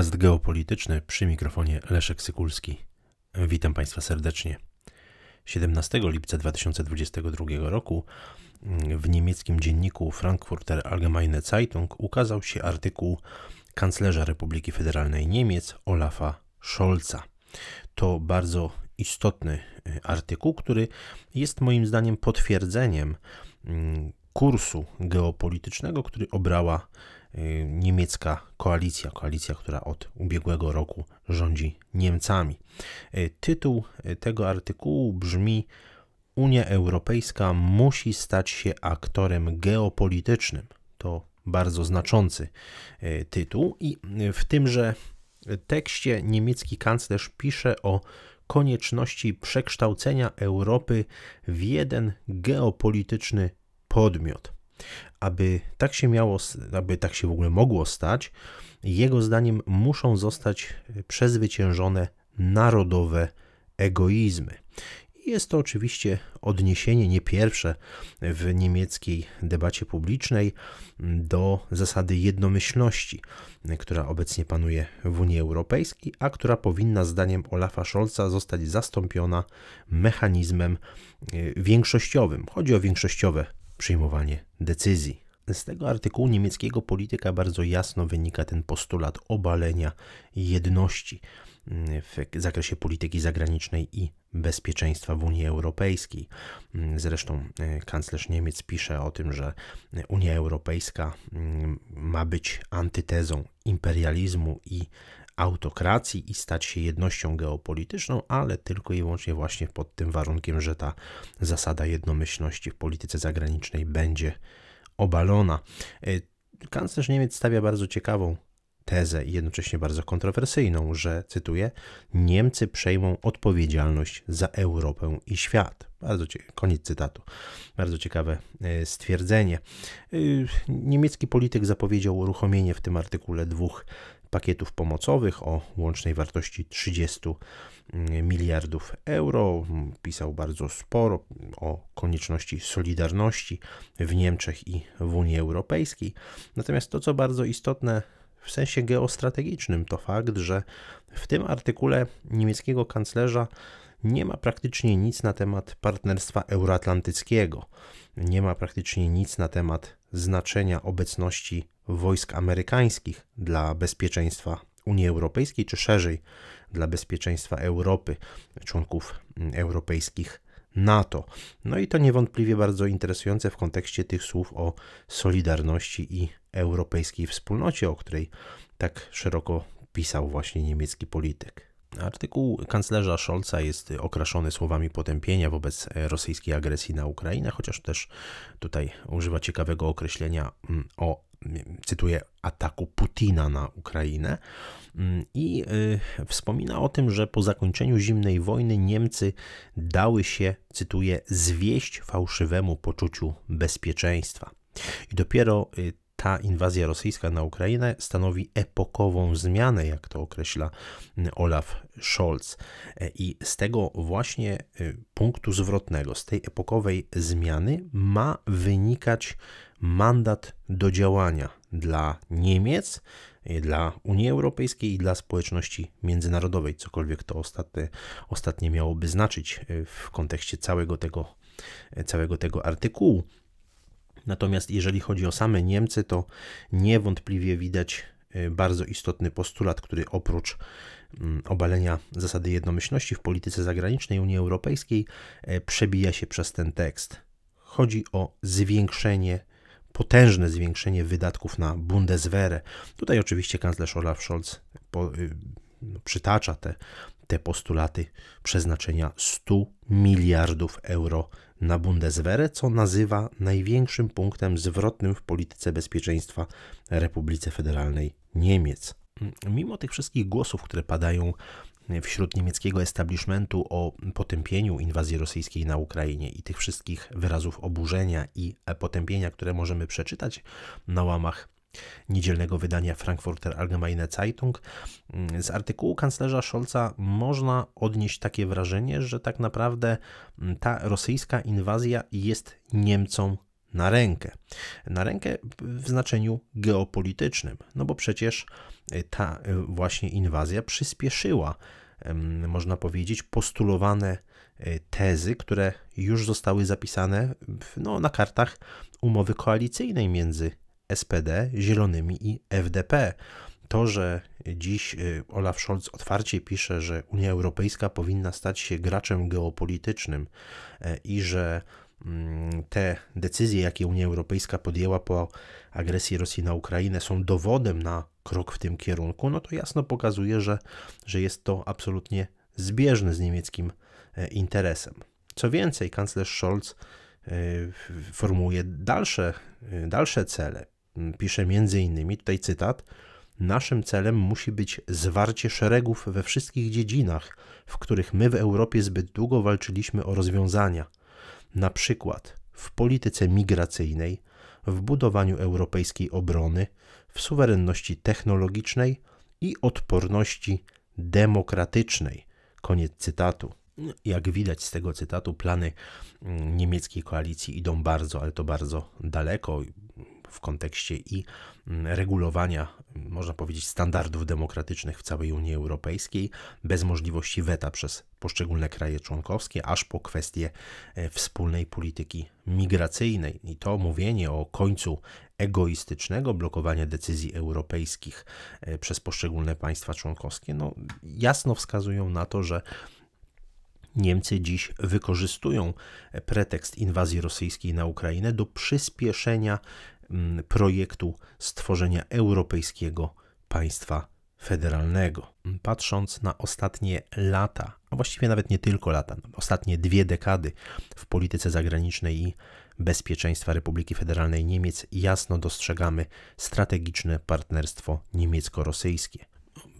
Podcast geopolityczny przy mikrofonie Leszek Sykulski. Witam Państwa serdecznie. 17 lipca 2022 roku w niemieckim dzienniku Frankfurter Allgemeine Zeitung ukazał się artykuł kanclerza Republiki Federalnej Niemiec Olafa Scholza. To bardzo istotny e, artykuł, który jest moim zdaniem potwierdzeniem mm, kursu geopolitycznego, który obrała Y, niemiecka koalicja, koalicja, która od ubiegłego roku rządzi Niemcami. Y, tytuł y, tego artykułu brzmi: Unia Europejska musi stać się aktorem geopolitycznym. To bardzo znaczący tytuł, i w tymże tekście niemiecki kanclerz pisze o konieczności przekształcenia Europy w jeden geopolityczny podmiot. Aby tak się miało, aby tak się w ogóle mogło stać, jego zdaniem muszą zostać przezwyciężone narodowe egoizmy. Jest to oczywiście odniesienie nie pierwsze w niemieckiej debacie publicznej do zasady jednomyślności, która obecnie panuje w Unii Europejskiej, a która powinna, zdaniem Olafa Scholza, zostać zastąpiona mechanizmem e, większościowym. Chodzi o większościowe przyjmowanie decyzji. Z tego artykułu niemieckiego polityka bardzo jasno wynika ten postulat obalenia jedności mm, w zakresie polityki zagranicznej i bezpieczeństwa w Unii Europejskiej. Mm, zresztą e, kanclerz Niemiec pisze o tym, że Unia Europejska mm, ma być antytezą imperializmu i autokracji i stać się jednością geopolityczną, ale tylko i wyłącznie właśnie pod tym warunkiem, że ta zasada jednomyślności w polityce zagranicznej będzie obalona. Y, kanclerz Niemiec stawia bardzo ciekawą tezę i jednocześnie bardzo kontrowersyjną, że, cytuję, Niemcy przejmą odpowiedzialność za Europę i świat. Bardzo koniec cytatu. Bardzo ciekawe y, stwierdzenie. Y, niemiecki polityk zapowiedział uruchomienie w tym artykule dwóch pakietów pomocowych o łącznej wartości 30 mm, miliardów euro. Mm, pisał bardzo sporo o konieczności solidarności w Niemczech i w Unii Europejskiej. Natomiast to, co bardzo istotne w sensie geostrategicznym, to fakt, że w tym artykule niemieckiego kanclerza nie ma praktycznie nic na temat partnerstwa euroatlantyckiego, nie ma praktycznie nic na temat znaczenia obecności wojsk amerykańskich dla bezpieczeństwa Unii Europejskiej, czy szerzej dla bezpieczeństwa Europy, członków mm, europejskich NATO. No i to niewątpliwie bardzo interesujące w kontekście tych słów o solidarności i europejskiej wspólnocie, o której tak szeroko pisał właśnie niemiecki polityk. Artykuł kanclerza Scholza jest okraszony słowami potępienia wobec rosyjskiej agresji na Ukrainę, chociaż też tutaj używa ciekawego określenia mm, o cytuję, ataku Putina na Ukrainę mm, i y, wspomina o tym, że po zakończeniu zimnej wojny Niemcy dały się, cytuję, zwieść fałszywemu poczuciu bezpieczeństwa. I dopiero y, ta inwazja rosyjska na Ukrainę stanowi epokową zmianę, jak to określa mm, Olaf Scholz. E, I z tego właśnie y, punktu zwrotnego, z tej epokowej zmiany ma wynikać mandat do działania dla Niemiec, y, dla Unii Europejskiej i dla społeczności międzynarodowej, cokolwiek to ostatnie, ostatnie miałoby znaczyć y, w kontekście całego tego, całego tego artykułu. Natomiast jeżeli chodzi o same Niemcy, to niewątpliwie widać y, bardzo istotny postulat, który oprócz mm, obalenia zasady jednomyślności w polityce zagranicznej Unii Europejskiej y, przebija się przez ten tekst. Chodzi o zwiększenie potężne zwiększenie wydatków na Bundeswehr. Tutaj oczywiście kanclerz Olaf Scholz po, y, no, przytacza te, te postulaty przeznaczenia 100 miliardów euro na Bundeswehr, co nazywa największym punktem zwrotnym w polityce bezpieczeństwa Republice Federalnej Niemiec. Mimo tych wszystkich głosów, które padają wśród niemieckiego establishmentu o potępieniu inwazji rosyjskiej na Ukrainie i tych wszystkich wyrazów oburzenia i potępienia, które możemy przeczytać na łamach niedzielnego wydania Frankfurter Allgemeine Zeitung. Mm, z artykułu kanclerza Scholza można odnieść takie wrażenie, że tak naprawdę mm, ta rosyjska inwazja jest Niemcom na rękę. Na rękę w znaczeniu geopolitycznym, no bo przecież y, ta y, właśnie inwazja przyspieszyła, mm, można powiedzieć, postulowane y, tezy, które już zostały zapisane no, na kartach umowy koalicyjnej między SPD, Zielonymi i FDP. To, że dziś y, Olaf Scholz otwarcie pisze, że Unia Europejska powinna stać się graczem geopolitycznym e, i że mm, te decyzje, jakie Unia Europejska podjęła po agresji Rosji na Ukrainę, są dowodem na krok w tym kierunku, no to jasno pokazuje, że, że jest to absolutnie zbieżne z niemieckim e, interesem. Co więcej, kanclerz Scholz e, formułuje dalsze, dalsze cele pisze między innymi, tutaj cytat, Naszym celem musi być zwarcie szeregów we wszystkich dziedzinach, w których my w Europie zbyt długo walczyliśmy o rozwiązania. Na przykład w polityce migracyjnej, w budowaniu europejskiej obrony, w suwerenności technologicznej i odporności demokratycznej. Koniec cytatu. Jak widać z tego cytatu, plany niemieckiej koalicji idą bardzo, ale to bardzo daleko w kontekście i mm, regulowania, można powiedzieć, standardów demokratycznych w całej Unii Europejskiej, bez możliwości weta przez poszczególne kraje członkowskie, aż po kwestie e, wspólnej polityki migracyjnej. I to mówienie o końcu egoistycznego blokowania decyzji europejskich e, przez poszczególne państwa członkowskie, no, jasno wskazują na to, że Niemcy dziś wykorzystują e, pretekst inwazji rosyjskiej na Ukrainę do przyspieszenia Mm, projektu stworzenia europejskiego państwa federalnego. Patrząc na ostatnie lata, a właściwie nawet nie tylko lata, no, ostatnie dwie dekady w polityce zagranicznej i bezpieczeństwa Republiki Federalnej Niemiec, jasno dostrzegamy strategiczne partnerstwo niemiecko-rosyjskie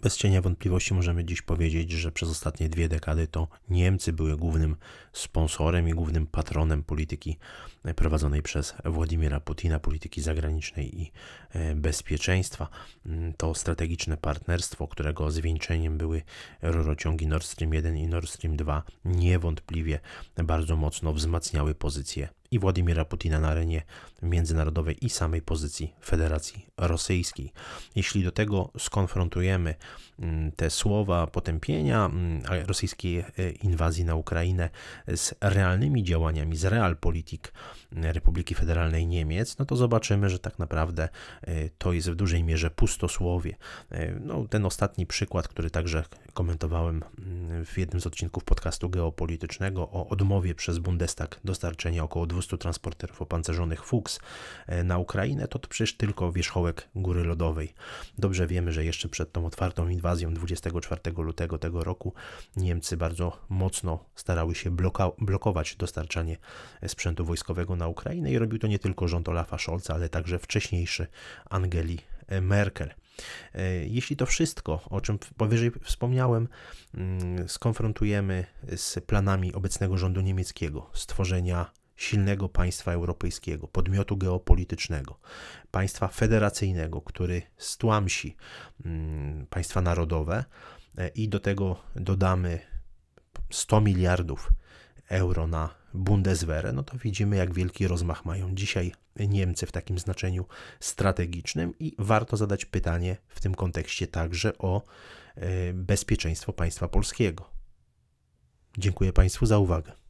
bez cienia wątpliwości możemy dziś powiedzieć, że przez ostatnie dwie dekady to Niemcy były głównym sponsorem i głównym patronem polityki e, prowadzonej przez Władimira Putina, polityki zagranicznej i e, bezpieczeństwa. Mm, to strategiczne partnerstwo, którego zwieńczeniem były rurociągi Nord Stream 1 i Nord Stream 2, niewątpliwie bardzo mocno wzmacniały pozycję i Władimira Putina na arenie międzynarodowej i samej pozycji Federacji Rosyjskiej. Jeśli do tego skonfrontujemy mm, te słowa potępienia mm, rosyjskiej e, inwazji na Ukrainę z realnymi działaniami, z realpolitik mm, Republiki Federalnej Niemiec, no to zobaczymy, że tak naprawdę e, to jest w dużej mierze pustosłowie. E, no, ten ostatni przykład, który także komentowałem w jednym z odcinków podcastu geopolitycznego o odmowie przez Bundestag dostarczenia około 200 200 transporterów opancerzonych Fuchs e, na Ukrainę, to, to przecież tylko wierzchołek góry lodowej. Dobrze wiemy, że jeszcze przed tą otwartą inwazją 24 lutego tego roku Niemcy bardzo mocno starały się blokować dostarczanie e, sprzętu wojskowego na Ukrainę i robił to nie tylko rząd Olafa Scholza, ale także wcześniejszy Angeli e, Merkel. Jeśli to wszystko, o czym powyżej wspomniałem, mm, skonfrontujemy z planami obecnego rządu niemieckiego stworzenia silnego państwa europejskiego, podmiotu geopolitycznego, państwa federacyjnego, który stłamsi mm, państwa narodowe e, i do tego dodamy 100 miliardów euro na Bundeswehrę, no to widzimy, jak wielki rozmach mają dzisiaj Niemcy w takim znaczeniu strategicznym i warto zadać pytanie w tym kontekście także o e, bezpieczeństwo państwa polskiego. Dziękuję Państwu za uwagę.